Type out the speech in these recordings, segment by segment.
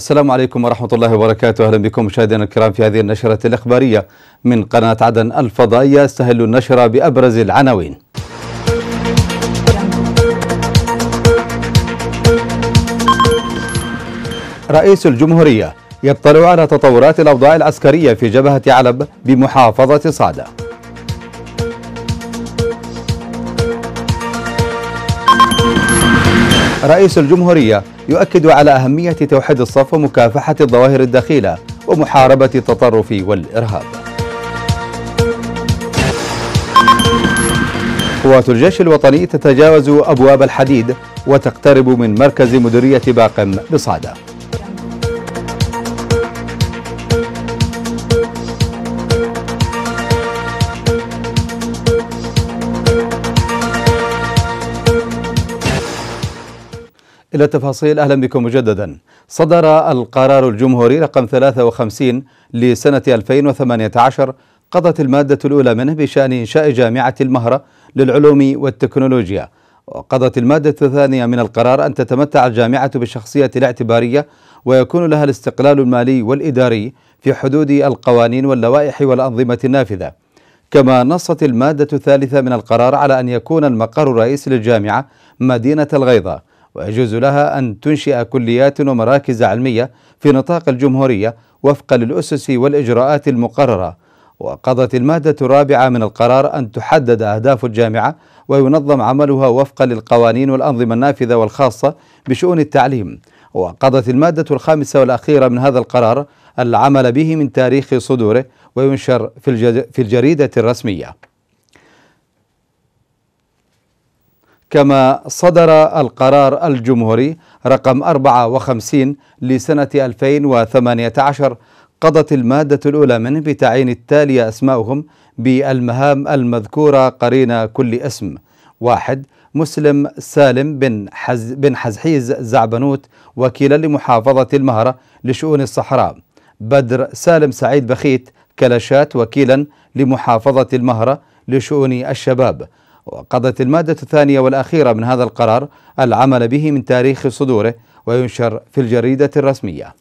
السلام عليكم ورحمة الله وبركاته أهلا بكم مشاهدينا الكرام في هذه النشرة الإخبارية من قناة عدن الفضائية استهل النشرة بأبرز العناوين رئيس الجمهورية يطلع على تطورات الأوضاع العسكرية في جبهة علب بمحافظة صعده رئيس الجمهورية يؤكد على أهمية توحيد الصف ومكافحة الظواهر الدخيلة ومحاربة التطرف والإرهاب قوات الجيش الوطني تتجاوز أبواب الحديد وتقترب من مركز مديرية باقم بصعدة إلى التفاصيل أهلا بكم مجددا صدر القرار الجمهوري رقم 53 لسنة 2018 قضت المادة الأولى منه بشأن إنشاء جامعة المهرة للعلوم والتكنولوجيا وقضت المادة الثانية من القرار أن تتمتع الجامعة بالشخصية الاعتبارية ويكون لها الاستقلال المالي والإداري في حدود القوانين واللوائح والأنظمة النافذة كما نصت المادة الثالثة من القرار على أن يكون المقر الرئيسي للجامعة مدينة الغيضة ويجوز لها أن تنشئ كليات ومراكز علمية في نطاق الجمهورية وفقا للأسس والإجراءات المقررة وقضت المادة الرابعة من القرار أن تحدد أهداف الجامعة وينظم عملها وفقا للقوانين والأنظمة النافذة والخاصة بشؤون التعليم وقضت المادة الخامسة والأخيرة من هذا القرار العمل به من تاريخ صدوره وينشر في الجريدة الرسمية كما صدر القرار الجمهوري رقم 54 لسنة 2018 قضت المادة الأولى منه بتعيين التالية أسماؤهم بالمهام المذكورة قرين كل اسم واحد مسلم سالم بن حز بن حزحيز زعبنوت وكيلا لمحافظة المهرة لشؤون الصحراء بدر سالم سعيد بخيت كلاشات وكيلا لمحافظة المهرة لشؤون الشباب وقضت المادة الثانية والأخيرة من هذا القرار العمل به من تاريخ صدوره وينشر في الجريدة الرسمية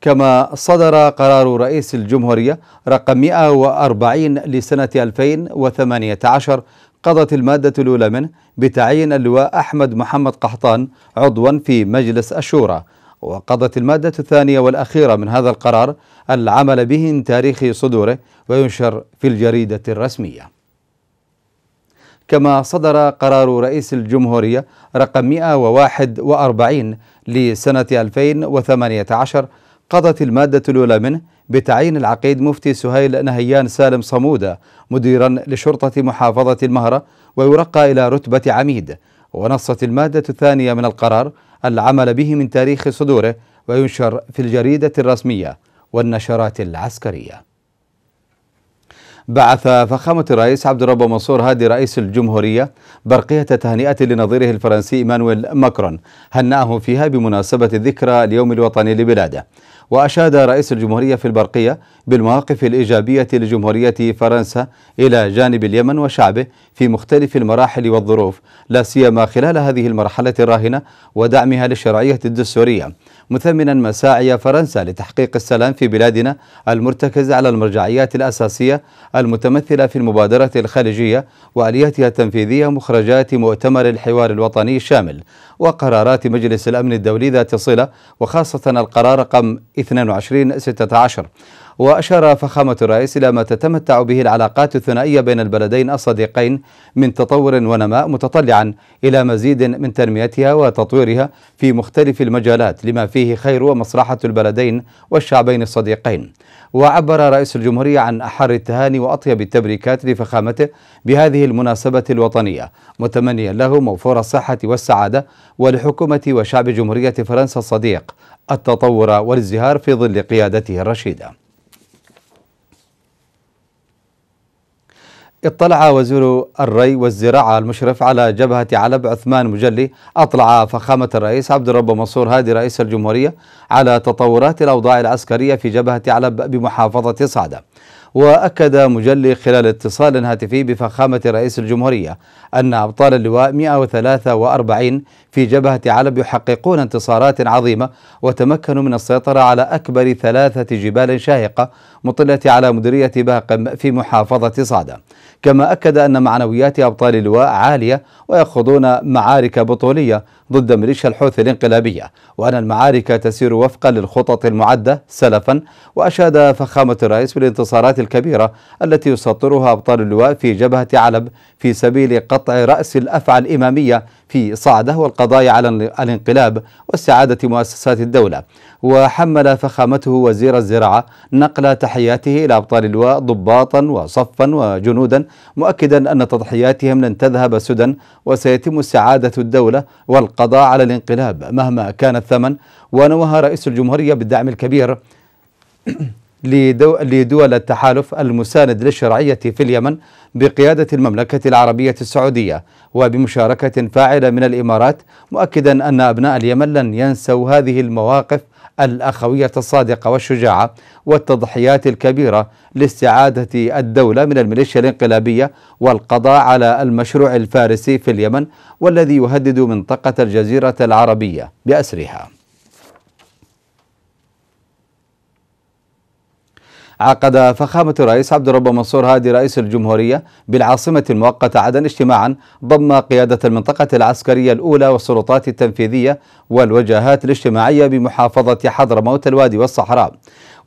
كما صدر قرار رئيس الجمهورية رقم 140 لسنة 2018 قضت المادة الأولى منه بتعيين اللواء أحمد محمد قحطان عضوا في مجلس الشورى وقضت المادة الثانية والأخيرة من هذا القرار العمل به من تاريخ صدوره وينشر في الجريدة الرسمية كما صدر قرار رئيس الجمهورية رقم 141 لسنة 2018 قضت المادة الأولى منه بتعيين العقيد مفتي سهيل نهيان سالم صمودة مديرا لشرطة محافظة المهرة ويرقى إلى رتبة عميد ونصت المادة الثانية من القرار العمل به من تاريخ صدوره وينشر في الجريدة الرسمية والنشرات العسكرية بعث فخامة الرئيس عبد الرب منصور هادي رئيس الجمهورية برقية تهنئة لنظيره الفرنسي إيمانويل ماكرون هنأه فيها بمناسبة الذكرى اليوم الوطني لبلاده وأشاد رئيس الجمهورية في البرقية بالمواقف الإيجابية لجمهورية فرنسا إلى جانب اليمن وشعبه في مختلف المراحل والظروف لا سيما خلال هذه المرحلة الراهنة ودعمها للشرعية الدستورية مثمنا مساعي فرنسا لتحقيق السلام في بلادنا المرتكز على المرجعيات الأساسية المتمثلة في المبادرة الخليجية وآلياتها التنفيذية مخرجات مؤتمر الحوار الوطني الشامل وقرارات مجلس الأمن الدولي ذات صلة وخاصة القرار رقم 22 16 وأشار فخامة الرئيس إلى ما تتمتع به العلاقات الثنائية بين البلدين الصديقين من تطور ونماء متطلعا إلى مزيد من تنميتها وتطويرها في مختلف المجالات لما فيه خير ومصلحة البلدين والشعبين الصديقين وعبر رئيس الجمهورية عن أحر التهاني وأطيب التبريكات لفخامته بهذه المناسبة الوطنية متمنيا له موفور الصحة والسعادة ولحكومة وشعب جمهورية فرنسا الصديق التطور والازدهار في ظل قيادته الرشيده. اطلع وزير الري والزراعة المشرف على جبهة علب عثمان مجلي أطلع فخامة الرئيس عبد الرب منصور هادي رئيس الجمهورية على تطورات الأوضاع العسكرية في جبهة علب بمحافظة صعدة وأكد مجلي خلال اتصال هاتفي بفخامة رئيس الجمهورية أن أبطال اللواء 143 في جبهة علب يحققون انتصارات عظيمة وتمكنوا من السيطرة على أكبر ثلاثة جبال شاهقة مطلة على مديرية باقم في محافظة صعدة كما أكد أن معنويات أبطال اللواء عالية ويخوضون معارك بطولية ضد ميليشيا الحوثي الانقلابية وأن المعارك تسير وفقا للخطط المعدة سلفا وأشاد فخامة الرئيس بالانتصارات الخسارات الكبيرة التي يسطرها أبطال اللواء في جبهة علب في سبيل قطع رأس الأفعى الإمامية في صعده والقضاء على الانقلاب واستعادة مؤسسات الدولة وحمل فخامته وزير الزراعة نقل تحياته إلى أبطال اللواء ضباطا وصفا وجنودا مؤكدا أن تضحياتهم لن تذهب سدى وسيتم استعادة الدولة والقضاء على الانقلاب مهما كان الثمن ونوه رئيس الجمهورية بالدعم الكبير لدو... لدول التحالف المساند للشرعية في اليمن بقيادة المملكة العربية السعودية وبمشاركة فاعلة من الإمارات مؤكدا أن أبناء اليمن لن ينسوا هذه المواقف الأخوية الصادقة والشجاعة والتضحيات الكبيرة لاستعادة الدولة من الميليشيا الانقلابية والقضاء على المشروع الفارسي في اليمن والذي يهدد منطقة الجزيرة العربية بأسرها عقد فخامة الرئيس عبد الرب منصور هادي رئيس الجمهورية بالعاصمة المؤقتة عدن اجتماعا ضم قيادة المنطقة العسكرية الأولى والسلطات التنفيذية والوجهات الاجتماعية بمحافظة حضرموت الوادي والصحراء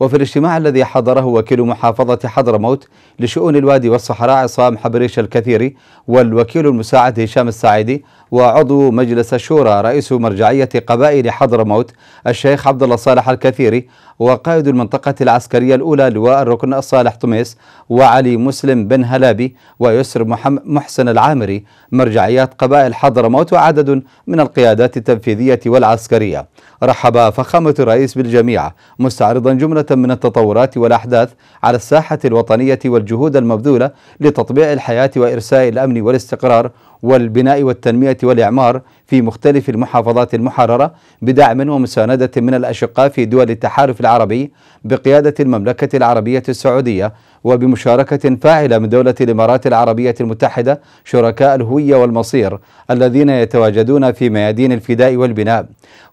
وفي الاجتماع الذي حضره وكيل محافظة حضرموت لشؤون الوادي والصحراء عصام حبريش الكثيري والوكيل المساعد هشام السعيدي وعضو مجلس الشورى رئيس مرجعية قبائل حضرموت الشيخ عبد الله صالح الكثيري وقائد المنطقة العسكرية الأولى لواء الركن صالح طميس وعلي مسلم بن هلابي ويسر محسن العامري مرجعيات قبائل حضرموت وعدد من القيادات التنفيذية والعسكرية رحب فخامة الرئيس بالجميع مستعرضا جملة من التطورات والأحداث على الساحة الوطنية والجهود المبذولة لتطبيع الحياة وإرساء الأمن والاستقرار والبناء والتنمية والإعمار في مختلف المحافظات المحررة بدعم ومساندة من الأشقاء في دول التحالف العربي بقيادة المملكة العربية السعودية وبمشاركة فاعلة من دولة الإمارات العربية المتحدة شركاء الهوية والمصير الذين يتواجدون في ميادين الفداء والبناء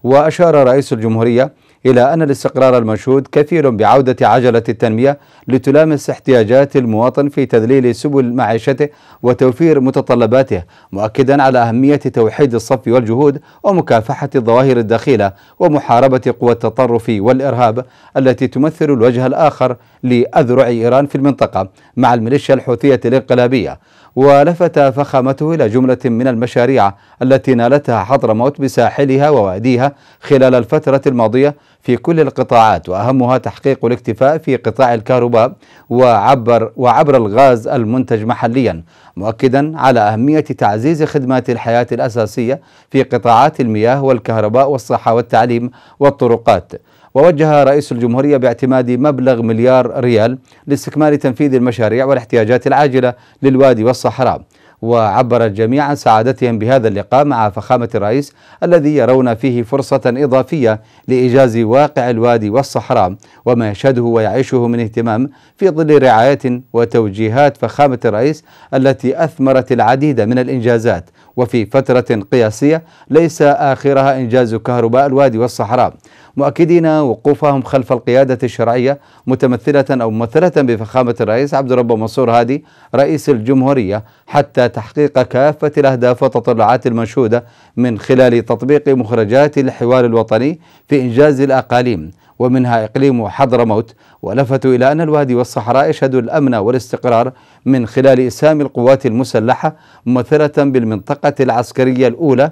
وأشار رئيس الجمهورية إلى أن الاستقرار المنشود كفيل بعودة عجلة التنمية لتلامس احتياجات المواطن في تذليل سبل معيشته وتوفير متطلباته مؤكدا على أهمية توحيد الصف والجهود ومكافحة الظواهر الدخيلة ومحاربة قوى التطرف والإرهاب التي تمثل الوجه الآخر لأذرع إيران في المنطقة مع الميليشيا الحوثية الانقلابية ولفت فخامته إلى جملة من المشاريع التي نالتها حضرموت بساحلها وواديها خلال الفترة الماضية في كل القطاعات وأهمها تحقيق الاكتفاء في قطاع الكهرباء وعبر, وعبر الغاز المنتج محليا مؤكدا على أهمية تعزيز خدمات الحياة الأساسية في قطاعات المياه والكهرباء والصحة والتعليم والطرقات ووجه رئيس الجمهورية باعتماد مبلغ مليار ريال لاستكمال تنفيذ المشاريع والاحتياجات العاجلة للوادي والصحراء وعبر الجميع عن سعادتهم بهذا اللقاء مع فخامة الرئيس الذي يرون فيه فرصة إضافية لإيجاز واقع الوادي والصحراء وما يشهده ويعيشه من اهتمام في ظل رعاية وتوجيهات فخامة الرئيس التي أثمرت العديد من الإنجازات وفي فترة قياسية ليس آخرها إنجاز كهرباء الوادي والصحراء مؤكدين وقوفهم خلف القيادة الشرعية متمثلة أو ممثلة بفخامة الرئيس عبد الرب منصور هادي رئيس الجمهورية حتى تحقيق كافة الأهداف والتطلعات المنشودة من خلال تطبيق مخرجات الحوار الوطني في إنجاز الأقاليم ومنها إقليم حضرموت ولفتوا إلى أن الوادي والصحراء يشهد الأمن والاستقرار من خلال إسهام القوات المسلحة ممثلة بالمنطقة العسكرية الأولى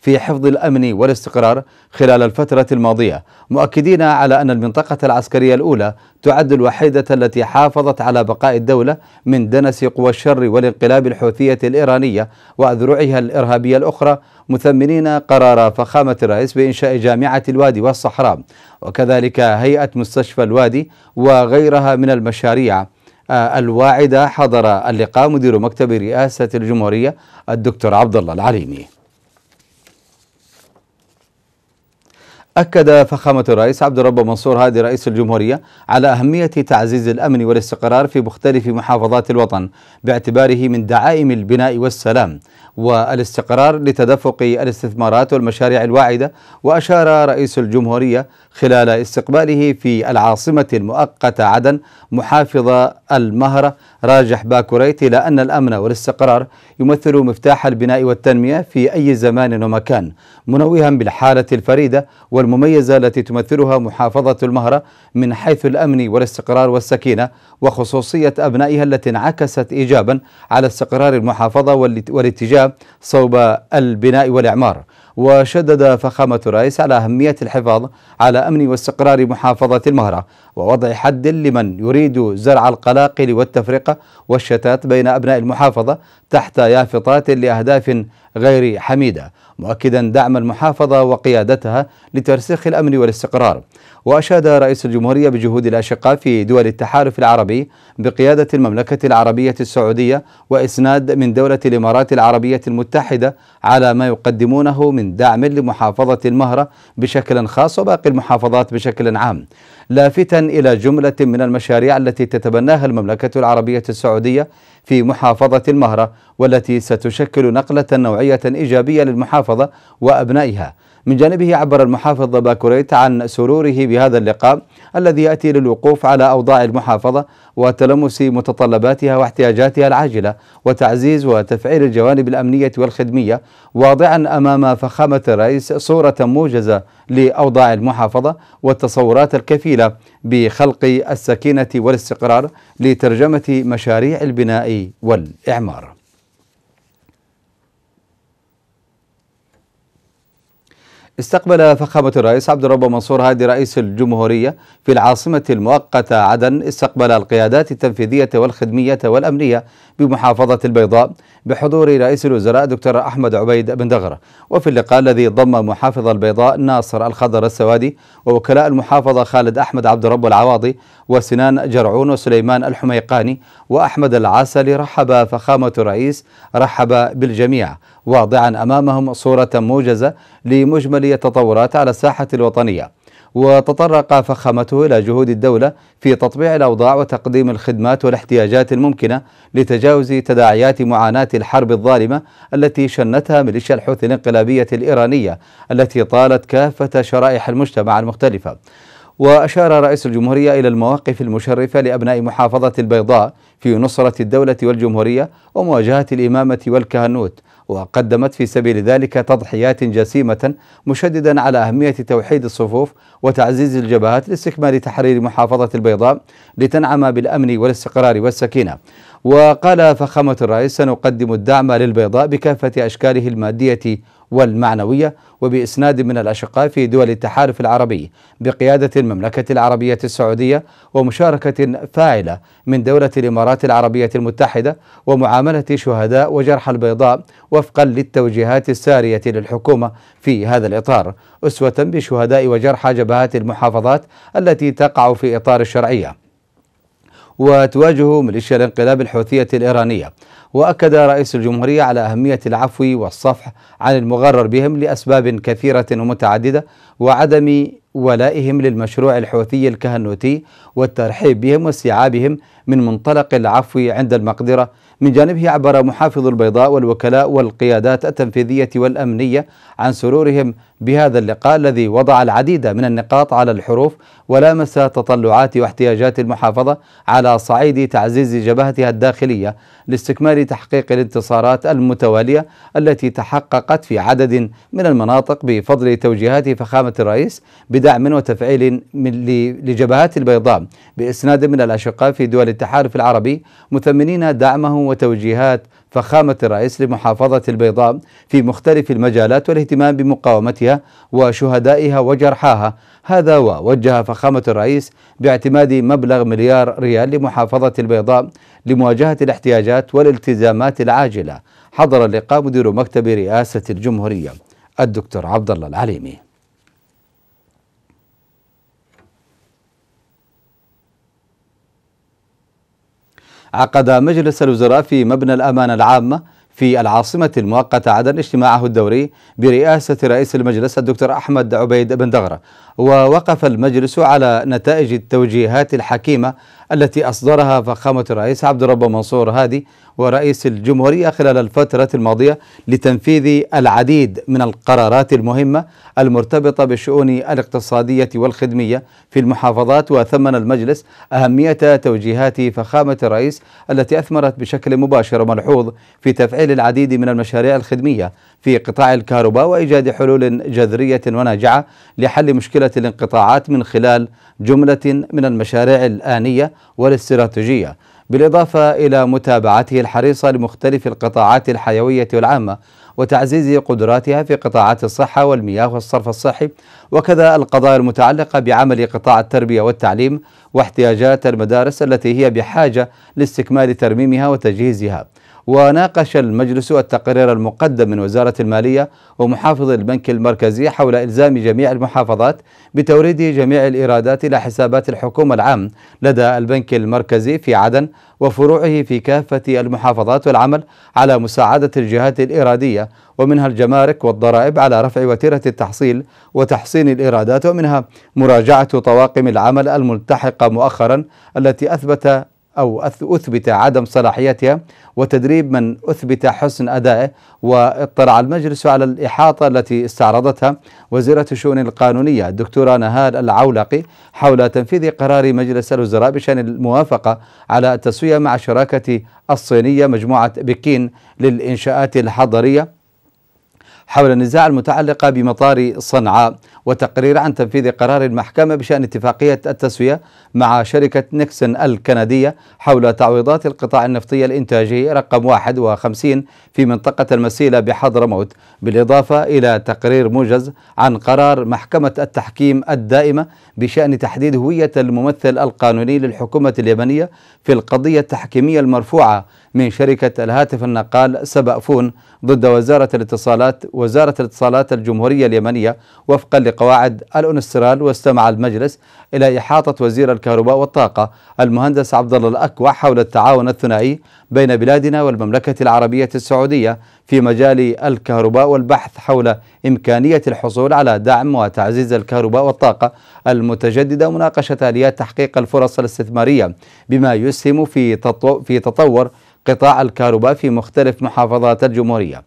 في حفظ الأمن والاستقرار خلال الفترة الماضية مؤكدين على أن المنطقة العسكرية الأولى تعد الوحيدة التي حافظت على بقاء الدولة من دنس قوى الشر والانقلاب الحوثية الإيرانية وأذرعها الإرهابية الأخرى مثمنين قرار فخامة الرئيس بإنشاء جامعة الوادي والصحراء وكذلك هيئة مستشفى الوادي وغيرها من المشاريع آه، الواعدة حضر اللقاء مدير مكتب رئاسة الجمهورية الدكتور عبد الله العليمي أكد فخامة الرئيس عبد الرب منصور هادي رئيس الجمهورية على أهمية تعزيز الأمن والاستقرار في مختلف محافظات الوطن باعتباره من دعائم البناء والسلام والاستقرار لتدفق الاستثمارات والمشاريع الواعدة وأشار رئيس الجمهورية خلال استقباله في العاصمة المؤقتة عدن محافظة المهرة راجح باكوريت إلى أن الأمن والاستقرار يمثل مفتاح البناء والتنمية في أي زمان ومكان منوها بالحالة الفريدة والمميزة التي تمثلها محافظة المهرة من حيث الأمن والاستقرار والسكينة وخصوصية أبنائها التي انعكست إيجابا على استقرار المحافظة والاتجاه صوب البناء والإعمار وشدد فخامة الرئيس على أهمية الحفاظ على أمن واستقرار محافظة المهرة ووضع حد لمن يريد زرع القلاقل والتفرقة والشتات بين أبناء المحافظة تحت يافطات لأهداف غير حميدة مؤكدا دعم المحافظة وقيادتها لترسيخ الأمن والاستقرار وأشاد رئيس الجمهورية بجهود الأشقاء في دول التحالف العربي بقيادة المملكة العربية السعودية وإسناد من دولة الإمارات العربية المتحدة على ما يقدمونه من دعم لمحافظة المهرة بشكل خاص وباقي المحافظات بشكل عام لافتا إلى جملة من المشاريع التي تتبناها المملكة العربية السعودية في محافظة المهرة والتي ستشكل نقلة نوعية إيجابية للمحافظة وأبنائها من جانبه عبر المحافظ باكوريت عن سروره بهذا اللقاء الذي يأتي للوقوف على أوضاع المحافظة وتلمس متطلباتها واحتياجاتها العاجلة وتعزيز وتفعيل الجوانب الأمنية والخدمية واضعا أمام فخامة الرئيس صورة موجزة لأوضاع المحافظة والتصورات الكفيلة بخلق السكينة والاستقرار لترجمة مشاريع البناء والإعمار استقبل فخامة الرئيس عبد الرب منصور هادي رئيس الجمهورية في العاصمة المؤقتة عدن استقبل القيادات التنفيذية والخدمية والأمنية بمحافظة البيضاء بحضور رئيس الوزراء دكتور أحمد عبيد بن دغرة وفي اللقاء الذي ضم محافظ البيضاء ناصر الخضر السوادي ووكلاء المحافظة خالد أحمد عبد رب العواضي وسنان جرعون وسليمان الحميقاني وأحمد العسلي رحب فخامة الرئيس رحب بالجميع واضعا أمامهم صورة موجزة لمجمل التطورات على الساحة الوطنية وتطرق فخامته إلى جهود الدولة في تطبيع الأوضاع وتقديم الخدمات والاحتياجات الممكنة لتجاوز تداعيات معاناة الحرب الظالمة التي شنتها ميليشيا الحوثي الانقلابية الإيرانية التي طالت كافة شرائح المجتمع المختلفة وأشار رئيس الجمهورية إلى المواقف المشرفة لأبناء محافظة البيضاء في نصرة الدولة والجمهورية ومواجهة الإمامة والكهنوت وقدمت في سبيل ذلك تضحيات جسيمة مشددا على أهمية توحيد الصفوف وتعزيز الجبهات لاستكمال تحرير محافظة البيضاء لتنعم بالأمن والاستقرار والسكينة وقال فخامة الرئيس سنقدم الدعم للبيضاء بكافة أشكاله المادية والمعنوية وبإسناد من الأشقاء في دول التحالف العربي بقيادة المملكة العربية السعودية ومشاركة فاعلة من دولة الإمارات العربية المتحدة ومعاملة شهداء وجرحى البيضاء وفقا للتوجيهات السارية للحكومة في هذا الإطار أسوة بشهداء وجرحى جبهات المحافظات التي تقع في إطار الشرعية وتواجه ميليشيا الانقلاب الحوثية الإيرانية واكد رئيس الجمهوريه على اهميه العفو والصفح عن المغرر بهم لاسباب كثيره ومتعدده وعدم ولائهم للمشروع الحوثي الكهنوتي والترحيب بهم واستيعابهم من منطلق العفو عند المقدره من جانبه عبر محافظ البيضاء والوكلاء والقيادات التنفيذيه والامنيه عن سرورهم بهذا اللقاء الذي وضع العديد من النقاط على الحروف ولامس تطلعات واحتياجات المحافظة على صعيد تعزيز جبهتها الداخلية لاستكمال تحقيق الانتصارات المتوالية التي تحققت في عدد من المناطق بفضل توجيهات فخامة الرئيس بدعم وتفعيل لجبهات البيضاء بإسناد من الأشقاء في دول التحالف العربي مثمنين دعمه وتوجيهات فخامة الرئيس لمحافظة البيضاء في مختلف المجالات والاهتمام بمقاومتها وشهدائها وجرحاها هذا ووجه فخامة الرئيس باعتماد مبلغ مليار ريال لمحافظة البيضاء لمواجهة الاحتياجات والالتزامات العاجلة حضر اللقاء مدير مكتب رئاسة الجمهورية الدكتور عبد الله العليمي عقد مجلس الوزراء في مبنى الأمانة العامة في العاصمة المؤقتة عدن اجتماعه الدوري برئاسة رئيس المجلس الدكتور أحمد عبيد بن دغرة ووقف المجلس على نتائج التوجيهات الحكيمة التي أصدرها فخامة الرئيس عبد الرب منصور هادي ورئيس الجمهورية خلال الفترة الماضية لتنفيذ العديد من القرارات المهمة المرتبطة بالشؤون الاقتصادية والخدمية في المحافظات وثمن المجلس أهمية توجيهات فخامة الرئيس التي أثمرت بشكل مباشر وملحوظ في تفعيل العديد من المشاريع الخدمية في قطاع الكهرباء وإيجاد حلول جذرية وناجعة لحل مشكلة الانقطاعات من خلال جملة من المشاريع الآنية والاستراتيجية بالإضافة إلى متابعته الحريصة لمختلف القطاعات الحيوية والعامة وتعزيز قدراتها في قطاعات الصحة والمياه والصرف الصحي وكذا القضايا المتعلقة بعمل قطاع التربية والتعليم واحتياجات المدارس التي هي بحاجة لاستكمال ترميمها وتجهيزها وناقش المجلس التقرير المقدم من وزارة المالية ومحافظ البنك المركزي حول إلزام جميع المحافظات بتوريد جميع الإيرادات إلى حسابات الحكومة العام لدى البنك المركزي في عدن وفروعه في كافة المحافظات والعمل على مساعدة الجهات الإيرادية ومنها الجمارك والضرائب على رفع وتيرة التحصيل وتحصين الإيرادات ومنها مراجعة طواقم العمل الملتحقة مؤخرا التي أثبت أو أثبت عدم صلاحيتها وتدريب من أثبت حسن أدائه واطلع المجلس على الإحاطة التي استعرضتها وزيرة الشؤون القانونية الدكتورة نهال العولقي حول تنفيذ قرار مجلس الوزراء بشأن الموافقة على التسوية مع شراكة الصينية مجموعة بكين للإنشاءات الحضرية حول النزاع المتعلقة بمطار صنعاء وتقرير عن تنفيذ قرار المحكمة بشأن اتفاقية التسوية مع شركة نيكسون الكندية حول تعويضات القطاع النفطي الإنتاجي رقم 51 في منطقة المسيلة بحضرموت بالإضافة إلى تقرير موجز عن قرار محكمة التحكيم الدائمة بشأن تحديد هوية الممثل القانوني للحكومة اليمنية في القضية التحكيمية المرفوعة من شركة الهاتف النقال سبأفون ضد وزارة الاتصالات وزارة الاتصالات الجمهورية اليمنية وفقا لقواعد الأونسترال واستمع المجلس إلى إحاطة وزير الكهرباء والطاقة المهندس عبد الله الأكوع حول التعاون الثنائي بين بلادنا والمملكة العربية السعودية في مجال الكهرباء والبحث حول إمكانية الحصول على دعم وتعزيز الكهرباء والطاقة المتجددة ومناقشة آليات تحقيق الفرص الاستثمارية بما يسهم في تطور قطاع الكهرباء في مختلف محافظات الجمهورية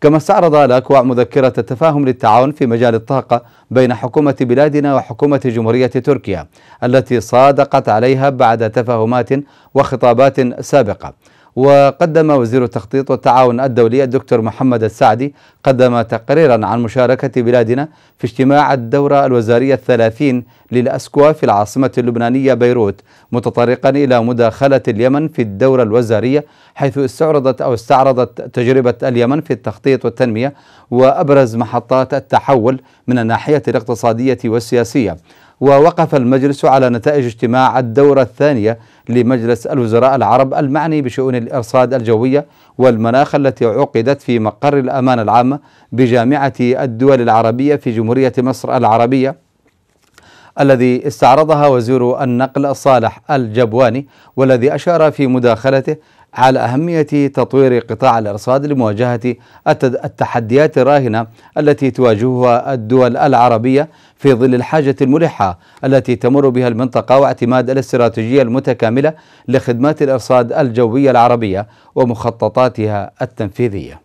كما استعرض الأكوع مذكرة التفاهم للتعاون في مجال الطاقة بين حكومة بلادنا وحكومة جمهورية تركيا التي صادقت عليها بعد تفاهمات وخطابات سابقة وقدم وزير التخطيط والتعاون الدولي الدكتور محمد السعدي قدم تقريرا عن مشاركة بلادنا في اجتماع الدورة الوزارية الثلاثين للأسكوا في العاصمة اللبنانية بيروت متطرقا إلى مداخلة اليمن في الدورة الوزارية حيث استعرضت أو استعرضت تجربة اليمن في التخطيط والتنمية وأبرز محطات التحول من الناحية الاقتصادية والسياسية ووقف المجلس على نتائج اجتماع الدورة الثانية لمجلس الوزراء العرب المعني بشؤون الارصاد الجويه والمناخ التي عقدت في مقر الامانه العامه بجامعه الدول العربيه في جمهوريه مصر العربيه الذي استعرضها وزير النقل صالح الجبواني والذي أشار في مداخلته على أهمية تطوير قطاع الإرصاد لمواجهة التحديات الراهنة التي تواجهها الدول العربية في ظل الحاجة الملحة التي تمر بها المنطقة واعتماد الاستراتيجية المتكاملة لخدمات الإرصاد الجوية العربية ومخططاتها التنفيذية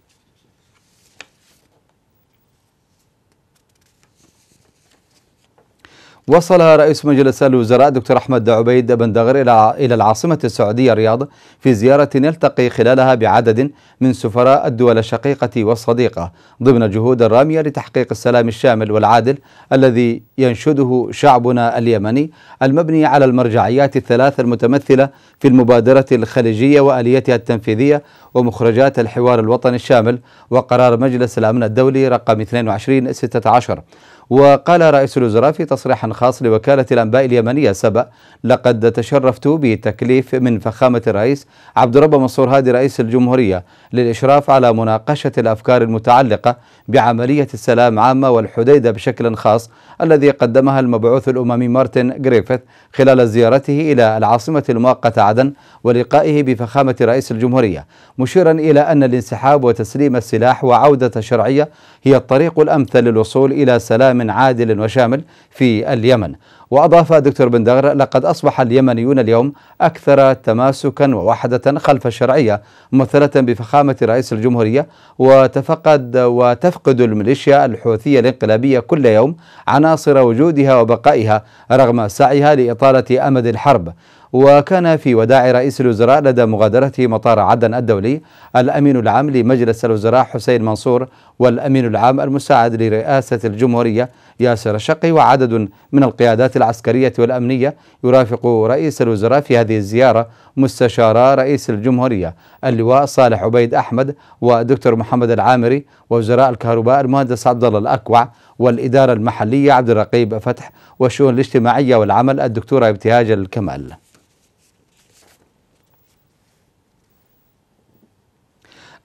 وصل رئيس مجلس الوزراء دكتور أحمد عبيد بن دغر إلى الى العاصمة السعودية الرياض في زيارة يلتقي خلالها بعدد من سفراء الدول الشقيقة والصديقة ضمن جهود الراميه لتحقيق السلام الشامل والعادل الذي ينشده شعبنا اليمني المبني على المرجعيات الثلاث المتمثلة في المبادرة الخليجية وآليتها التنفيذية ومخرجات الحوار الوطني الشامل وقرار مجلس الأمن الدولي رقم 22 16 وقال رئيس الوزراء في تصريح خاص لوكالة الأنباء اليمنية سبأ لقد تشرفت بتكليف من فخامة الرئيس عبد الرب منصور هادي رئيس الجمهورية للإشراف على مناقشة الأفكار المتعلقة بعملية السلام عامة والحديدة بشكل خاص الذي قدمها المبعوث الأممي مارتن جريفيث خلال زيارته إلى العاصمة المؤقتة عدن ولقائه بفخامة رئيس الجمهورية مشيرا إلى أن الانسحاب وتسليم السلاح وعودة شرعية هي الطريق الأمثل للوصول إلى سلام سلام عادل وشامل في اليمن وأضاف دكتور بن دغر لقد أصبح اليمنيون اليوم أكثر تماسكا ووحدة خلف الشرعية ممثلة بفخامة رئيس الجمهورية وتفقد وتفقد الميليشيا الحوثية الانقلابية كل يوم عناصر وجودها وبقائها رغم سعيها لإطالة أمد الحرب وكان في وداع رئيس الوزراء لدى مغادرة مطار عدن الدولي الأمين العام لمجلس الوزراء حسين منصور والأمين العام المساعد لرئاسة الجمهورية ياسر الشقي وعدد من القيادات العسكرية والأمنية يرافق رئيس الوزراء في هذه الزيارة مستشارا رئيس الجمهورية اللواء صالح عبيد أحمد ودكتور محمد العامري ووزراء الكهرباء المهندس عبد الله الأكوع والإدارة المحلية عبد الرقيب فتح والشؤون الاجتماعية والعمل الدكتورة ابتهاج الكمال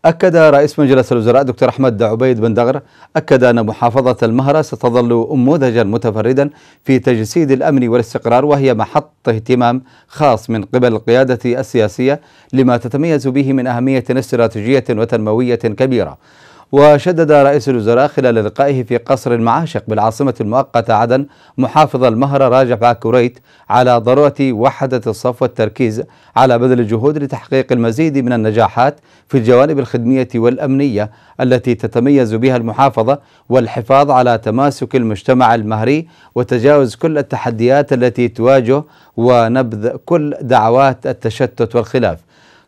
أكد رئيس مجلس الوزراء دكتور أحمد عبيد بن دغر أكد أن محافظة المهرة ستظل نموذجا متفردا في تجسيد الأمن والاستقرار وهي محط اهتمام خاص من قبل القيادة السياسية لما تتميز به من أهمية استراتيجية وتنموية كبيرة وشدد رئيس الوزراء خلال لقائه في قصر المعاشق بالعاصمة المؤقتة عدن محافظ المهرة راجب عكوريت على ضرورة وحدة الصف والتركيز على بذل الجهود لتحقيق المزيد من النجاحات في الجوانب الخدمية والأمنية التي تتميز بها المحافظة والحفاظ على تماسك المجتمع المهري وتجاوز كل التحديات التي تواجه ونبذ كل دعوات التشتت والخلاف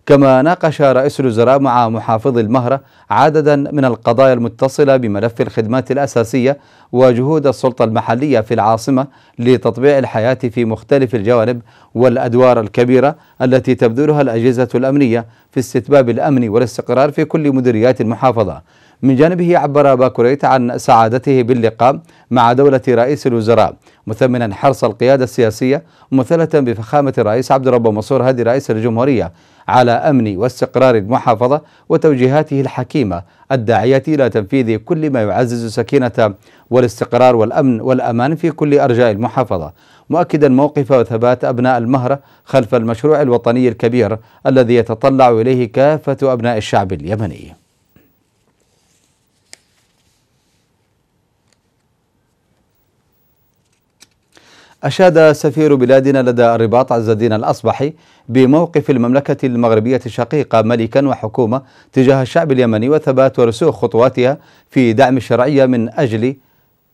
كما ناقش رئيس الوزراء مع محافظ المهرة عددا من القضايا المتصلة بملف الخدمات الأساسية وجهود السلطة المحلية في العاصمة لتطبيع الحياة في مختلف الجوانب والأدوار الكبيرة التي تبذلها الأجهزة الأمنية في استتباب الأمن والاستقرار في كل مديريات المحافظة من جانبه عبر باكوريت عن سعادته باللقاء مع دولة رئيس الوزراء مثمنا حرص القيادة السياسية ممثلة بفخامة الرئيس عبد الرب منصور هادي رئيس الجمهورية على أمن واستقرار المحافظة وتوجيهاته الحكيمة الداعية إلى تنفيذ كل ما يعزز السكينة والاستقرار والأمن والأمان في كل أرجاء المحافظة مؤكدا موقف وثبات أبناء المهرة خلف المشروع الوطني الكبير الذي يتطلع إليه كافة أبناء الشعب اليمني أشاد سفير بلادنا لدى الرباط عز الدين الأصبحي بموقف المملكة المغربية الشقيقة ملكا وحكومة تجاه الشعب اليمني وثبات ورسوخ خطواتها في دعم الشرعية من أجل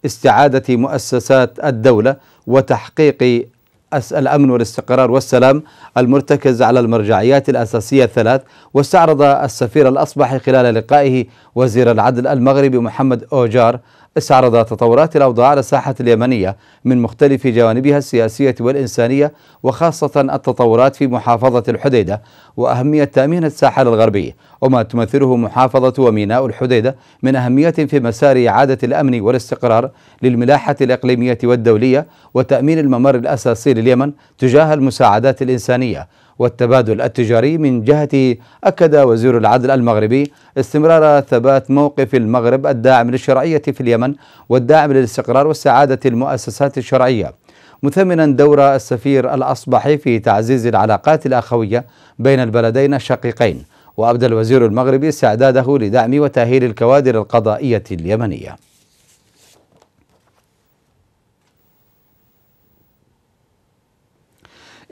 استعادة مؤسسات الدولة وتحقيق الأمن والاستقرار والسلام المرتكز على المرجعيات الأساسية الثلاث واستعرض السفير الأصبحي خلال لقائه وزير العدل المغربي محمد أوجار استعرض تطورات الأوضاع على الساحة اليمنية من مختلف جوانبها السياسية والإنسانية وخاصة التطورات في محافظة الحديدة وأهمية تأمين الساحل الغربي وما تمثله محافظة وميناء الحديدة من أهمية في مسار إعادة الأمن والاستقرار للملاحة الإقليمية والدولية وتأمين الممر الأساسي لليمن تجاه المساعدات الإنسانية والتبادل التجاري من جهته أكد وزير العدل المغربي استمرار ثبات موقف المغرب الداعم للشرعية في اليمن والداعم للاستقرار وسعادة المؤسسات الشرعية مثمنا دور السفير الأصبحي في تعزيز العلاقات الأخوية بين البلدين الشقيقين وأبدى الوزير المغربي استعداده لدعم وتأهيل الكوادر القضائية اليمنية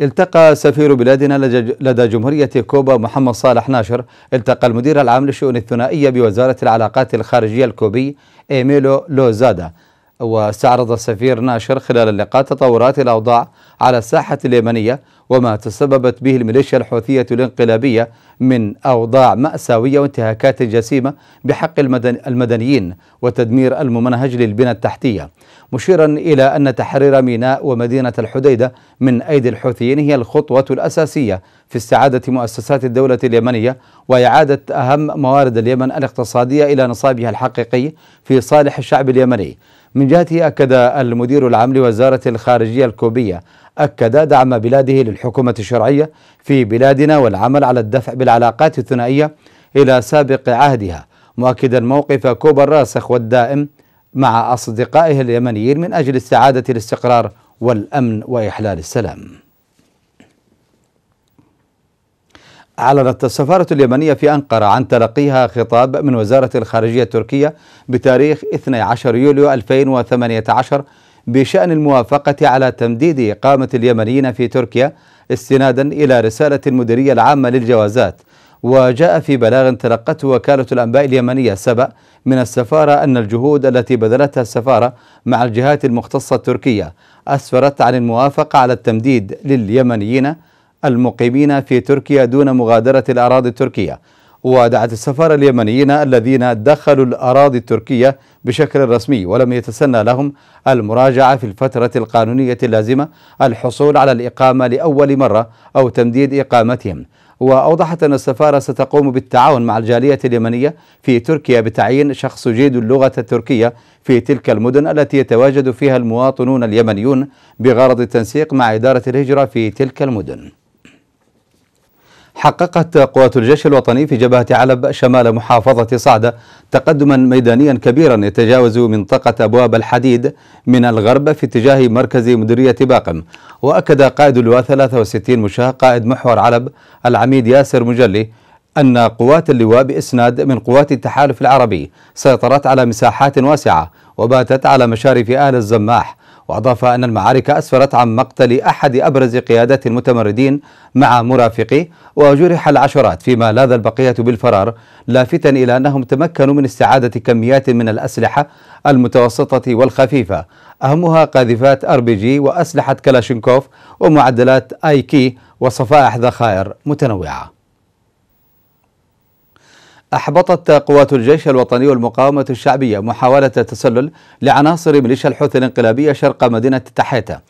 التقى سفير بلادنا لدى جمهورية كوبا محمد صالح ناشر التقى المدير العام للشؤون الثنائية بوزارة العلاقات الخارجية الكوبي إيميلو لوزادا واستعرض السفير ناشر خلال اللقاء تطورات الأوضاع على الساحة اليمنية وما تسببت به الميليشيا الحوثية الانقلابية من أوضاع مأساوية وانتهاكات جسيمة بحق المدنيين وتدمير الممنهج للبنى التحتية مشيرا إلى أن تحرير ميناء ومدينة الحديدة من أيدي الحوثيين هي الخطوة الأساسية في استعادة مؤسسات الدولة اليمنية وإعادة أهم موارد اليمن الاقتصادية إلى نصابها الحقيقي في صالح الشعب اليمني من جهته أكد المدير العام لوزارة الخارجية الكوبية أكد دعم بلاده للحكومة الشرعية في بلادنا والعمل على الدفع بالعلاقات الثنائية إلى سابق عهدها مؤكدا موقف كوبا الراسخ والدائم مع أصدقائه اليمنيين من أجل استعادة الاستقرار والأمن وإحلال السلام أعلنت السفارة اليمنية في أنقرة عن تلقيها خطاب من وزارة الخارجية التركية بتاريخ 12 يوليو 2018 بشأن الموافقة على تمديد إقامة اليمنيين في تركيا استنادا إلى رسالة المديرية العامة للجوازات وجاء في بلاغ تلقته وكالة الأنباء اليمنية سبأ من السفارة أن الجهود التي بذلتها السفارة مع الجهات المختصة التركية أسفرت عن الموافقة على التمديد لليمنيين المقيمين في تركيا دون مغادرة الأراضي التركية ودعت السفارة اليمنيين الذين دخلوا الأراضي التركية بشكل رسمي ولم يتسنى لهم المراجعة في الفترة القانونية اللازمة الحصول على الإقامة لأول مرة أو تمديد إقامتهم وأوضحت أن السفارة ستقوم بالتعاون مع الجالية اليمنية في تركيا بتعيين شخص جيد اللغة التركية في تلك المدن التي يتواجد فيها المواطنون اليمنيون بغرض التنسيق مع إدارة الهجرة في تلك المدن حققت قوات الجيش الوطني في جبهة علب شمال محافظة صعدة تقدما ميدانيا كبيرا يتجاوز منطقة أبواب الحديد من الغرب في اتجاه مركز مديرية باقم وأكد قائد اللواء 63 مشاه قائد محور علب العميد ياسر مجلي أن قوات اللواء بإسناد من قوات التحالف العربي سيطرت على مساحات واسعة وباتت على مشارف أهل الزماح وأضاف أن المعارك أسفرت عن مقتل أحد أبرز قيادات المتمردين مع مرافقه وجرح العشرات فيما لاذ البقية بالفرار لافتا إلى أنهم تمكنوا من استعادة كميات من الأسلحة المتوسطة والخفيفة أهمها قاذفات أر بي جي وأسلحة كلاشينكوف ومعدلات آي كي وصفائح ذخائر متنوعة أحبطت قوات الجيش الوطني والمقاومة الشعبية محاولة تسلل لعناصر ميليشيا الحوثي الانقلابية شرق مدينة تحيتا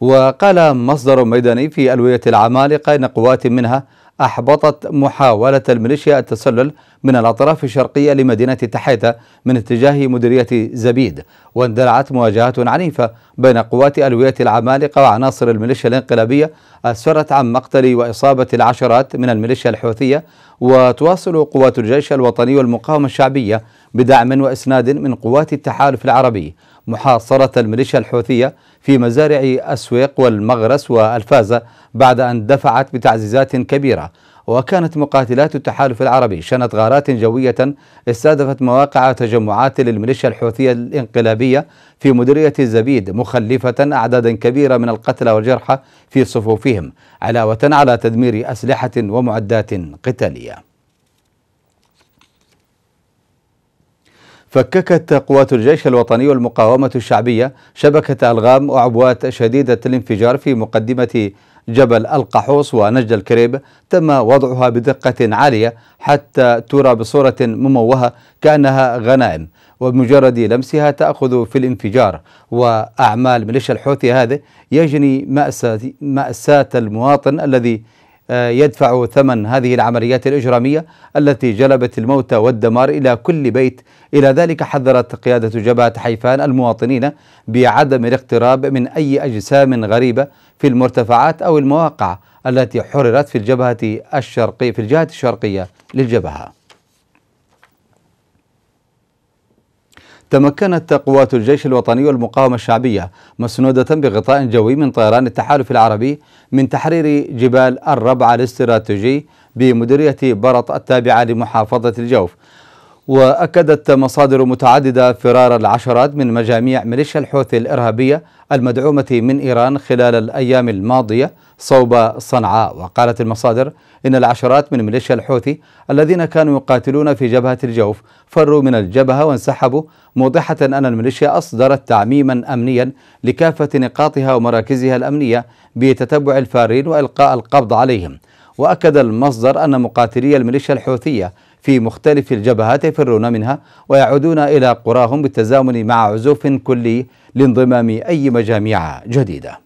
وقال مصدر ميداني في ألوية العمالقة أن قوات منها أحبطت محاولة الميليشيا التسلل من الأطراف الشرقية لمدينة تحيتا من اتجاه مديرية زبيد واندلعت مواجهات عنيفة بين قوات ألوية العمالقة وعناصر الميليشيا الانقلابية أسفرت عن مقتل وإصابة العشرات من الميليشيا الحوثية وتواصل قوات الجيش الوطني والمقاومة الشعبية بدعم وإسناد من قوات التحالف العربي محاصرة الميليشيا الحوثية في مزارع أسويق والمغرس والفازة بعد أن دفعت بتعزيزات كبيرة وكانت مقاتلات التحالف العربي شنت غارات جوية استهدفت مواقع تجمعات للميليشيا الحوثية الانقلابية في مديرية الزبيد مخلفة أعدادا كبيرة من القتلى والجرحى في صفوفهم علاوة على تدمير أسلحة ومعدات قتالية فككت قوات الجيش الوطني والمقاومة الشعبية شبكة ألغام وعبوات شديدة الانفجار في مقدمة جبل القحوص ونجد الكريب تم وضعها بدقة عالية حتى ترى بصورة مموهة كأنها غنائم وبمجرد لمسها تأخذ في الانفجار وأعمال ميليشيا الحوثي هذه يجني مأساة, مأساة المواطن الذي آه، يدفع ثمن هذه العمليات الإجرامية التي جلبت الموت والدمار إلى كل بيت إلى ذلك حذرت قيادة جبهة حيفان المواطنين بعدم الاقتراب من أي أجسام غريبة في المرتفعات أو المواقع التي حررت في الجبهة الشرقية في الجهة الشرقية للجبهة تمكنت قوات الجيش الوطني والمقاومة الشعبية مسنودة بغطاء جوي من طيران التحالف العربي من تحرير جبال الربع الاستراتيجي بمديرية برط التابعة لمحافظة الجوف وأكدت مصادر متعددة فرار العشرات من مجاميع ميليشيا الحوثي الإرهابية المدعومة من إيران خلال الأيام الماضية صوب صنعاء وقالت المصادر إن العشرات من ميليشيا الحوثي الذين كانوا يقاتلون في جبهة الجوف فروا من الجبهة وانسحبوا موضحة أن الميليشيا أصدرت تعميما أمنيا لكافة نقاطها ومراكزها الأمنية بتتبع الفارين وإلقاء القبض عليهم وأكد المصدر أن مقاتلي الميليشيا الحوثية في مختلف الجبهات يفرون منها ويعودون إلى قراهم بالتزامن مع عزوف كلي لانضمام أي مجاميع جديدة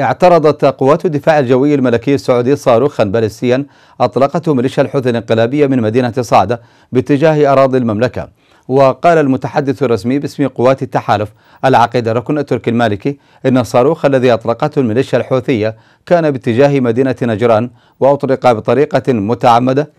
اعترضت قوات الدفاع الجوي الملكي السعودي صاروخا باليستيا أطلقته ميليشيا الحوثي الانقلابية من مدينة صعدة باتجاه أراضي المملكة وقال المتحدث الرسمي باسم قوات التحالف العقيد ركن التركي المالكي إن الصاروخ الذي أطلقته الميليشيا الحوثية كان باتجاه مدينة نجران وأطلق بطريقة متعمدة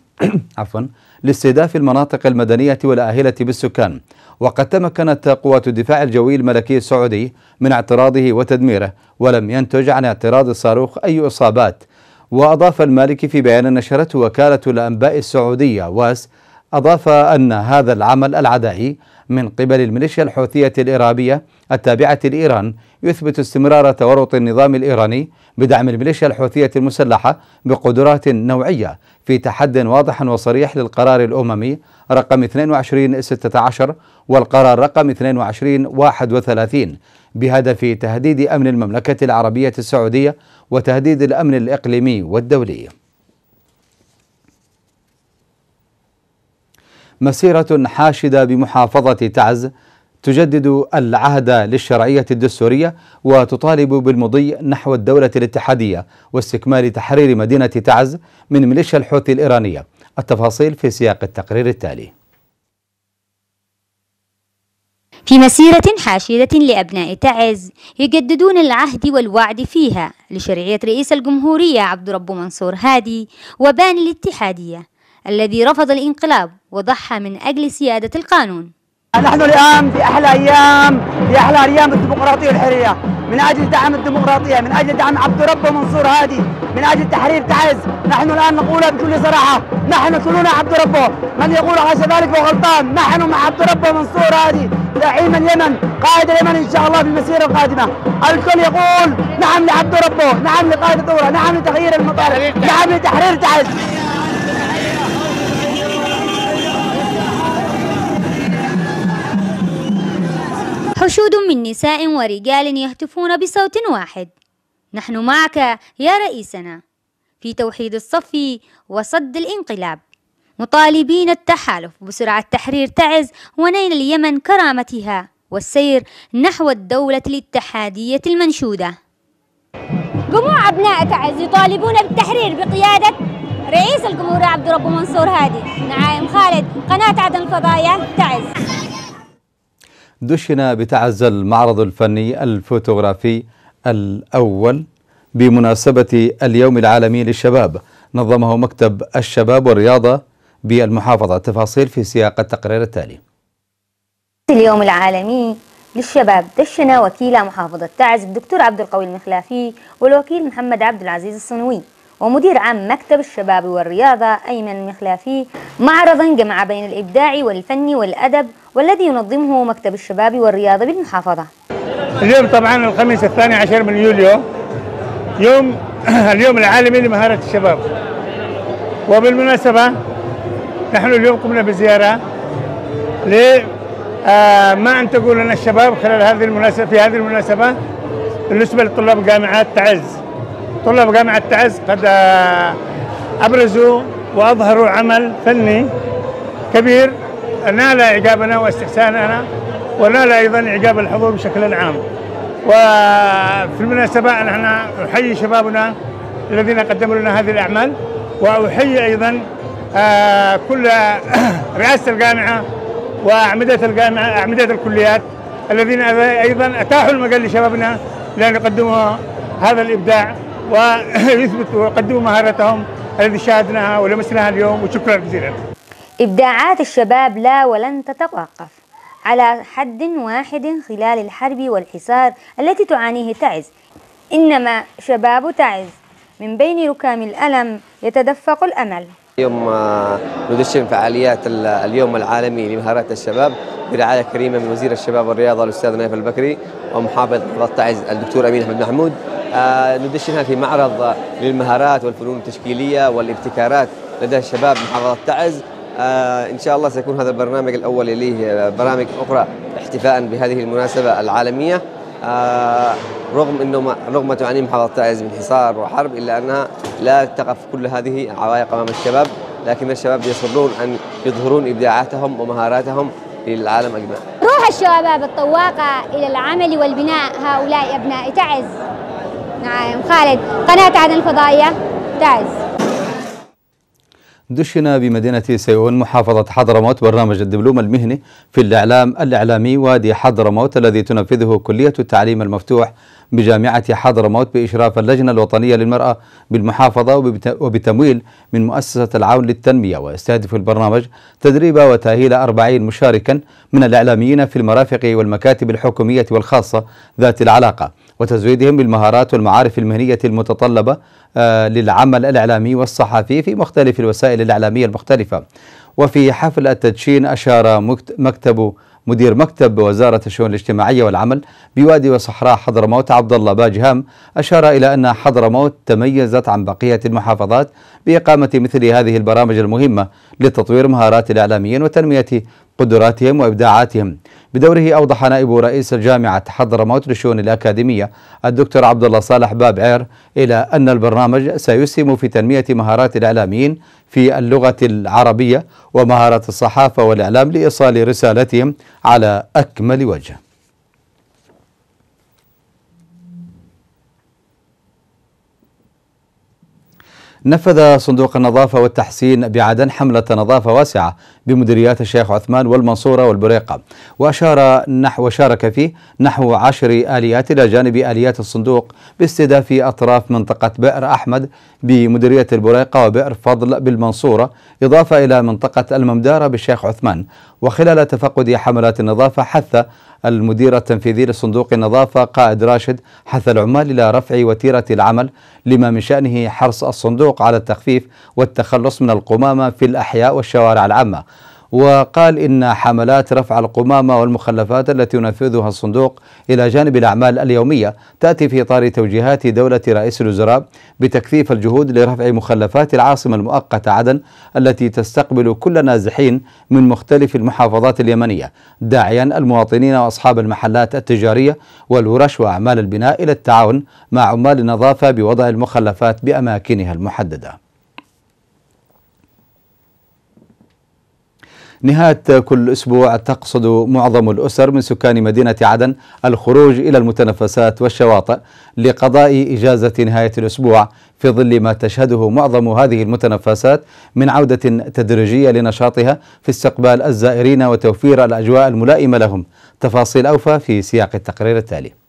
عفوا لاستهداف المناطق المدنية والآهلة بالسكان وقد تمكنت قوات الدفاع الجوي الملكي السعودي من اعتراضه وتدميره ولم ينتج عن اعتراض الصاروخ أي إصابات وأضاف المالكي في بيان نشرته وكالة الأنباء السعودية واس أضاف أن هذا العمل العدائي من قبل الميليشيا الحوثية الإرهابية التابعة لإيران يثبت استمرار تورط النظام الإيراني بدعم الميليشيا الحوثية المسلحة بقدرات نوعية في تحد واضح وصريح للقرار الأممي رقم 2216 والقرار رقم 2231 بهدف تهديد أمن المملكة العربية السعودية وتهديد الأمن الإقليمي والدولي مسيرة حاشدة بمحافظة تعز تجدد العهد للشرعية الدستورية وتطالب بالمضي نحو الدولة الاتحادية واستكمال تحرير مدينة تعز من ميليشيا الحوثي الإيرانية التفاصيل في سياق التقرير التالي في مسيرة حاشدة لأبناء تعز يجددون العهد والوعد فيها لشرعية رئيس الجمهورية عبد رب منصور هادي وبان الاتحادية الذي رفض الانقلاب وضحى من أجل سيادة القانون نحن الآن في أحلى أيام في أحلى أيام الديمقراطية والحرية من أجل دعم الديمقراطية من أجل دعم عبد ربه منصور هادي من أجل تحرير تعز نحن الآن نقول بكل صراحة نحن كلنا عبد ربه من يقول غش ذلك غلطان نحن مع عبد ربه منصور هادي زعيم اليمن قائد اليمن إن شاء الله في المسيرة القادمة الكل يقول نعم لعبد ربه نعم لقائد الثورة نعم لتغيير المطالب نعم لتحرير تعز حشود من نساء ورجال يهتفون بصوت واحد نحن معك يا رئيسنا في توحيد الصف وصد الانقلاب مطالبين التحالف بسرعة تحرير تعز ونيل اليمن كرامتها والسير نحو الدولة الاتحادية المنشودة جموع أبناء تعز يطالبون بالتحرير بقيادة رئيس الجمهورية عبد الرب منصور هادي نعايم خالد قناة عدن الفضائية تعز دشن بتعز المعرض الفني الفوتوغرافي الأول بمناسبة اليوم العالمي للشباب نظمه مكتب الشباب والرياضة بالمحافظة تفاصيل في سياق التقرير التالي اليوم العالمي للشباب دشن وكيل محافظة تعز الدكتور عبد القوي المخلافي والوكيل محمد عبد العزيز الصنوي ومدير عام مكتب الشباب والرياضة أيمن المخلافي معرضا جمع بين الإبداع والفن والأدب والذي ينظمه مكتب الشباب والرياضة بالمحافظة اليوم طبعا الخميس الثاني عشر من يوليو يوم اليوم العالمي لمهارة الشباب وبالمناسبة نحن اليوم قمنا بزيارة لما آه، أنتجوا لنا الشباب خلال هذه المناسبة في هذه المناسبة بالنسبة لطلاب جامعات تعز طلاب جامعة تعز قد آه، أبرزوا وأظهروا عمل فني كبير نال إعجابنا واستحساننا ونال أيضا إعجاب الحضور بشكل عام وفي المناسبة نحن أحيي شبابنا الذين قدموا لنا هذه الأعمال وأحيي أيضا آه، كل رئاسة الجامعة وأعمدة الجامعة أعمدة الكليات الذين أيضا أتاحوا المجال لشبابنا لأن يقدموا هذا الإبداع ويثبتوا ويقدموا مهارتهم التي شاهدناها ولمسناها اليوم وشكرا جزيلا إبداعات الشباب لا ولن تتوقف على حد واحد خلال الحرب والحصار التي تعانيه تعز إنما شباب تعز من بين ركام الألم يتدفق الأمل اليوم آه، ندشن فعاليات اليوم العالمي لمهارات الشباب برعايه كريمه من وزير الشباب والرياضه الاستاذ نايف البكري ومحافظ تعز الدكتور امين احمد محمود آه، ندشنها في معرض للمهارات والفنون التشكيليه والابتكارات لدى الشباب محافظه تعز آه، ان شاء الله سيكون هذا البرنامج الاول ليه برامج اخرى احتفاء بهذه المناسبه العالميه آه، رغم انه ما رغم ما محافظه تعز من حصار وحرب الا انها لا تقف كل هذه العوائق امام الشباب لكن الشباب يصرون ان يظهرون ابداعاتهم ومهاراتهم للعالم اجمع. روح الشباب الطواقه الى العمل والبناء هؤلاء ابناء تعز. نعم خالد قناه عدن الفضائيه تعز. دشن بمدينة سيئون محافظة حضرموت برنامج الدبلوم المهني في الإعلام الإعلامي وادي حضرموت الذي تنفذه كلية التعليم المفتوح بجامعة حضرموت بإشراف اللجنة الوطنية للمرأة بالمحافظة وبتمويل من مؤسسة العون للتنمية ويستهدف البرنامج تدريب وتأهيل أربعين مشاركا من الإعلاميين في المرافق والمكاتب الحكومية والخاصة ذات العلاقة وتزويدهم بالمهارات والمعارف المهنية المتطلبة آه، للعمل الإعلامي والصحفي في مختلف الوسائل الإعلامية المختلفة وفي حفل التدشين أشار مكتب مدير مكتب وزارة الشؤون الاجتماعية والعمل بوادي وصحراء حضرموت عبد الله باجهام أشار إلى أن حضرموت تميزت عن بقية المحافظات بإقامة مثل هذه البرامج المهمة لتطوير مهارات الإعلاميين وتنمية قدراتهم وإبداعاتهم بدوره أوضح نائب رئيس الجامعة حضرموت للشؤون الأكاديمية الدكتور عبد الله صالح عير إلى أن البرنامج سيسهم في تنمية مهارات الإعلاميين في اللغة العربية ومهارات الصحافة والإعلام لإيصال رسالتهم على أكمل وجه نفذ صندوق النظافة والتحسين بعدن حملة نظافة واسعة بمديريات الشيخ عثمان والمنصورة والبريقة وأشار نحو وشارك فيه نحو عشر آليات إلى جانب آليات الصندوق باستهداف أطراف منطقة بئر أحمد بمديرية البريقة وبئر فضل بالمنصورة إضافة إلى منطقة الممدارة بالشيخ عثمان وخلال تفقد حملات النظافة حث المدير التنفيذي لصندوق النظافة قائد راشد حث العمال إلى رفع وتيرة العمل لما من شأنه حرص الصندوق على التخفيف والتخلص من القمامة في الأحياء والشوارع العامة وقال إن حملات رفع القمامة والمخلفات التي ينفذها الصندوق إلى جانب الأعمال اليومية تأتي في إطار توجيهات دولة رئيس الوزراء بتكثيف الجهود لرفع مخلفات العاصمة المؤقتة عدن التي تستقبل كل نازحين من مختلف المحافظات اليمنية داعيا المواطنين وأصحاب المحلات التجارية والورش وأعمال البناء إلى التعاون مع عمال النظافة بوضع المخلفات بأماكنها المحددة نهاية كل أسبوع تقصد معظم الأسر من سكان مدينة عدن الخروج إلى المتنفسات والشواطئ لقضاء إجازة نهاية الأسبوع في ظل ما تشهده معظم هذه المتنفسات من عودة تدريجية لنشاطها في استقبال الزائرين وتوفير الأجواء الملائمة لهم تفاصيل أوفى في سياق التقرير التالي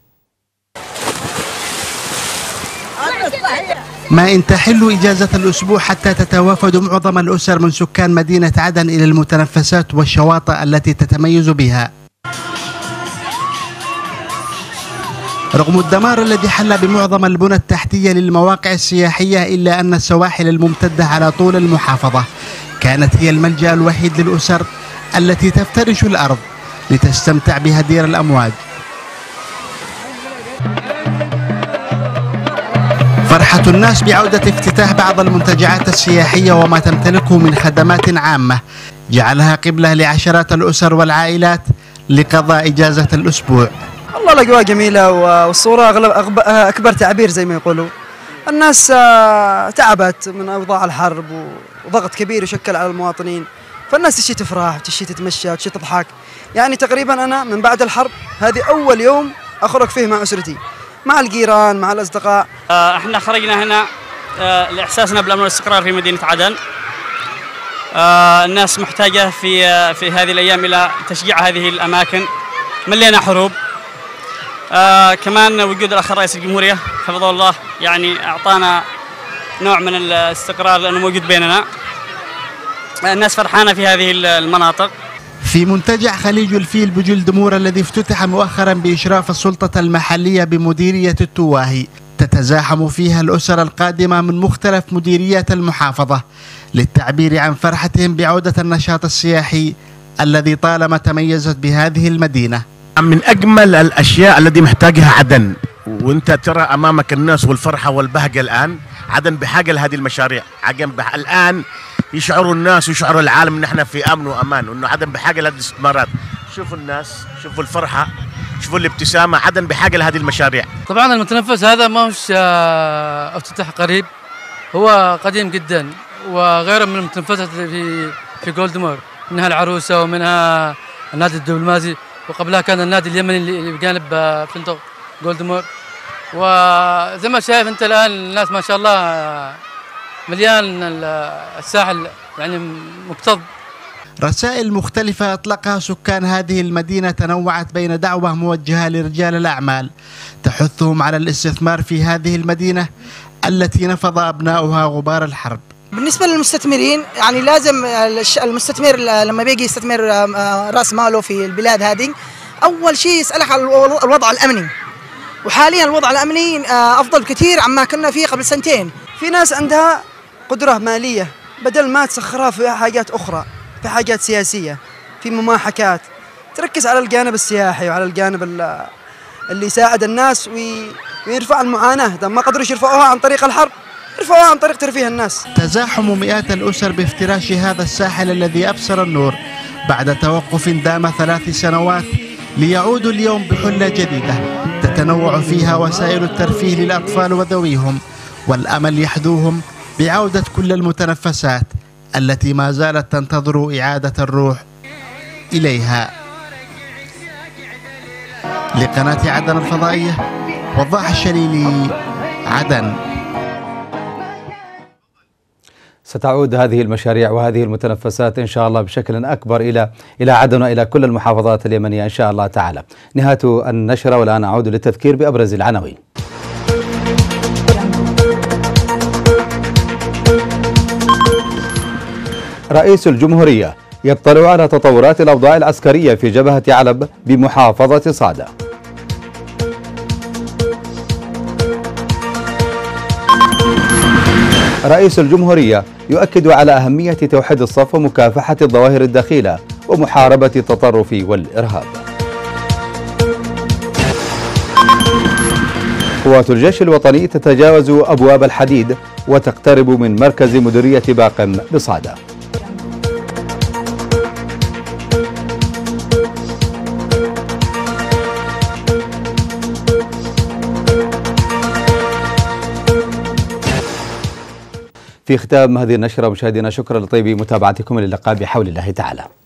ما إن تحل إجازة الأسبوع حتى تتوافد معظم الأسر من سكان مدينة عدن إلى المتنفسات والشواطئ التي تتميز بها رغم الدمار الذي حل بمعظم البنى التحتية للمواقع السياحية إلا أن السواحل الممتدة على طول المحافظة كانت هي الملجأ الوحيد للأسر التي تفترش الأرض لتستمتع بهدير الأمواج فرحة الناس بعودة افتتاح بعض المنتجعات السياحية وما تمتلكه من خدمات عامة جعلها قبلة لعشرات الأسر والعائلات لقضاء إجازة الأسبوع والله الأجواء جميلة والصورة أغلب أكبر تعبير زي ما يقولوا الناس آه، تعبت من أوضاع الحرب وضغط كبير يشكل على المواطنين فالناس تشي تفرح وتشي تتمشى وتشي تضحك يعني تقريبا أنا من بعد الحرب هذه أول يوم أخرج فيه مع أسرتي مع الجيران مع الاصدقاء آه، احنا خرجنا هنا آه، لاحساسنا بالامن والاستقرار في مدينه عدن آه، الناس محتاجه في في هذه الايام الى تشجيع هذه الاماكن ملينا حروب كمان وجود الاخ رئيس الجمهوريه حفظه الله يعني اعطانا نوع من الاستقرار لانه موجود بيننا الناس فرحانه في هذه المناطق في منتجع خليج الفيل بجلد مور الذي افتتح مؤخرا بإشراف السلطة المحلية بمديرية التواهي تتزاحم فيها الأسر القادمة من مختلف مديريات المحافظة للتعبير عن فرحتهم بعودة النشاط السياحي الذي طالما تميزت بهذه المدينة من أجمل الأشياء التي محتاجها عدن وانت ترى امامك الناس والفرحه والبهجه الان عدن بحاجه لهذه المشاريع عدن الان يشعروا الناس ويشعروا العالم ان احنا في امن وامان وانه عدن بحاجه لهذه الاستثمارات شوفوا الناس شوفوا الفرحه شوفوا الابتسامه عدن بحاجه لهذه المشاريع طبعا المتنفس هذا ما هوش آه، افتتاح قريب هو قديم جدا وغيره من المتنفسات في في جولدمور منها العروسه ومنها النادي الدبلوماسي وقبلها كان النادي اليمني اللي بجانب آه، فندق جولدمور وزي ما شايف انت الان الناس ما شاء الله آه، مليان الساحل يعني مكتظ رسائل مختلفة أطلقها سكان هذه المدينة تنوعت بين دعوة موجهة لرجال الأعمال تحثهم على الاستثمار في هذه المدينة التي نفض أبناؤها غبار الحرب بالنسبه للمستثمرين يعني لازم المستثمر لما بيجي يستثمر راس ماله في البلاد هذه اول شيء يسالك على الوضع الامني وحاليا الوضع الامني آه، افضل كثير عما كنا فيه قبل سنتين في ناس عندها قدرة مالية بدل ما تسخرها في حاجات أخرى في حاجات سياسية في مماحكات تركز على الجانب السياحي وعلى الجانب اللي يساعد الناس ويرفع المعاناة إذا ما قدروا يرفعوها عن طريق الحرب يرفعوها عن طريق ترفيه الناس تزاحم مئات الأسر بافتراش هذا الساحل الذي أبصر النور بعد توقف دام ثلاث سنوات ليعودوا اليوم بحلة جديدة تتنوع فيها وسائل الترفيه للأطفال وذويهم والأمل يحذوهم بعودة كل المتنفسات التي ما زالت تنتظر إعادة الروح إليها لقناة عدن الفضائية وضاح الشليلي عدن ستعود هذه المشاريع وهذه المتنفسات ان شاء الله بشكل اكبر الى الى عدن والى كل المحافظات اليمنيه ان شاء الله تعالى. نهايه النشره والان اعود للتذكير بابرز العناوين. رئيس الجمهورية يطلع على تطورات الأوضاع العسكرية في جبهة علب بمحافظة صعدة رئيس الجمهورية يؤكد على أهمية توحيد الصف ومكافحة الظواهر الدخيلة ومحاربة التطرف والإرهاب قوات الجيش الوطني تتجاوز أبواب الحديد وتقترب من مركز مديرية باقم بصعده في ختام هذه النشرة مشاهدينا شكرا لطيب متابعتكم للقاء بحول الله تعالى